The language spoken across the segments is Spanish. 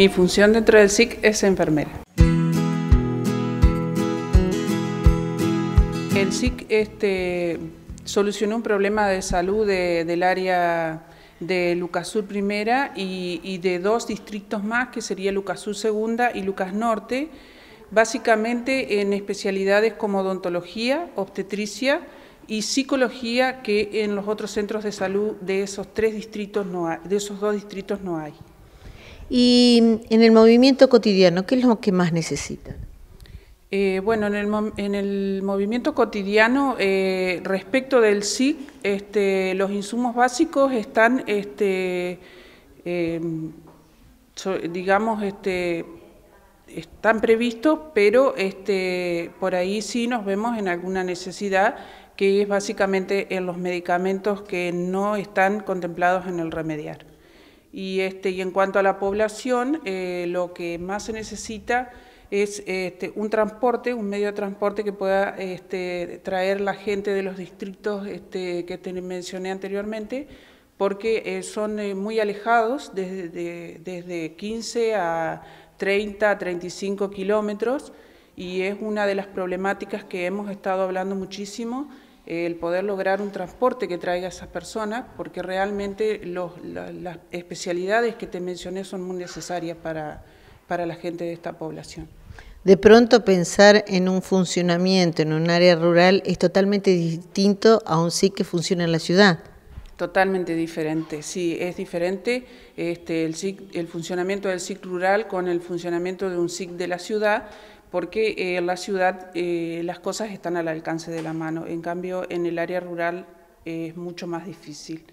Mi función dentro del SIC es enfermera. El SIC este, solucionó un problema de salud del área de Lucasur Primera y, de dos distritos más, que sería Lucasur Segunda y Lucas Norte, básicamente en especialidades como odontología, obstetricia y psicología, que en los otros centros de salud de esos tres distritos no de esos dos distritos no hay. Y en el movimiento cotidiano, ¿qué es lo que más necesitan? Eh, bueno, en el, movimiento cotidiano, eh, respecto del SIC, este, los insumos básicos están, este, em, digamos, este, están previstos, pero este, por ahí sí nos vemos en alguna necesidad, que es básicamente en los medicamentos que no están contemplados en el remediar. Y, este, y en cuanto a la población, eh, lo que más se necesita es este, un transporte, un medio de transporte que pueda este, traer la gente de los distritos este, que te mencioné anteriormente, porque eh, son eh, muy alejados, desde, desde 15 a 30, 35 kilómetros, y es una de las problemáticas que hemos estado hablando muchísimo el poder lograr un transporte que traiga a esas personas, porque realmente las especialidades que te mencioné son muy necesarias para, para la gente de esta población. De pronto pensar en un funcionamiento en un área rural es totalmente distinto a un SIC que funciona en la ciudad. Totalmente diferente, sí, es diferente este, el, el funcionamiento del SIC rural con el funcionamiento de un SIC de la ciudad, porque en eh, la ciudad eh, las cosas están al alcance de la mano, en cambio en el área rural eh, es mucho más difícil.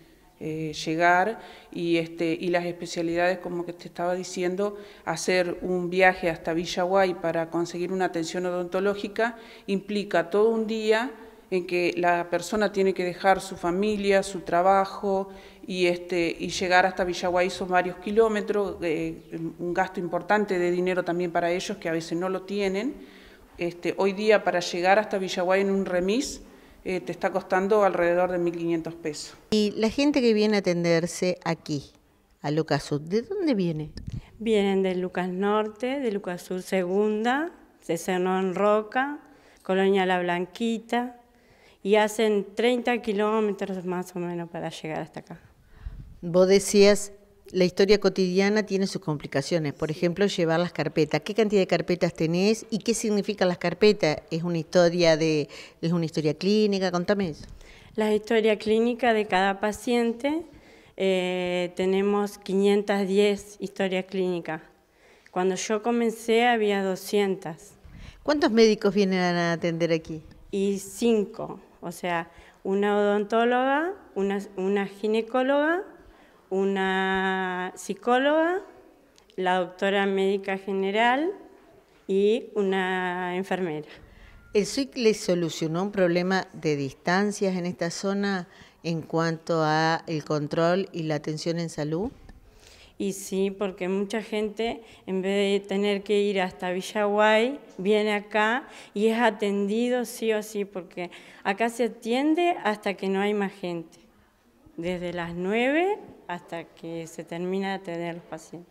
llegar y, este, y las especialidades, como que te estaba diciendo, hacer un viaje hasta Villaguay para conseguir una atención odontológica implica todo un día en que la persona tiene que dejar su familia, su trabajo y, este, llegar hasta Villaguay son varios kilómetros, eh, un gasto importante de dinero también para ellos que a veces no lo tienen. Este, hoy día para llegar hasta Villaguay en un remis eh, te está costando alrededor de 1.500 pesos. Y la gente que viene a atenderse aquí, a Lucas Sur, ¿de dónde viene? Vienen de Lucas Norte, de Lucas Sur Segunda, de Senón Roca, Colonia La Blanquita, y hacen 30 kilómetros más o menos para llegar hasta acá. Vos decías, la historia cotidiana tiene sus complicaciones, por ejemplo, llevar las carpetas. ¿Qué cantidad de carpetas tenés y qué significan las carpetas? ¿Es una historia de es una historia clínica? Contame eso. La historia clínica de cada paciente eh, tenemos 510 historias clínicas. Cuando yo comencé había 200. ¿Cuántos médicos vienen a atender aquí? Y cinco o sea, una odontóloga, una, una ginecóloga, una psicóloga, la doctora médica general y una enfermera. ¿El SUIC le solucionó un problema de distancias en esta zona en cuanto a el control y la atención en salud? Y sí, porque mucha gente, en vez de tener que ir hasta Villaguay, viene acá y es atendido sí o sí, porque acá se atiende hasta que no hay más gente, desde las 9 hasta que se termina de atender a los pacientes.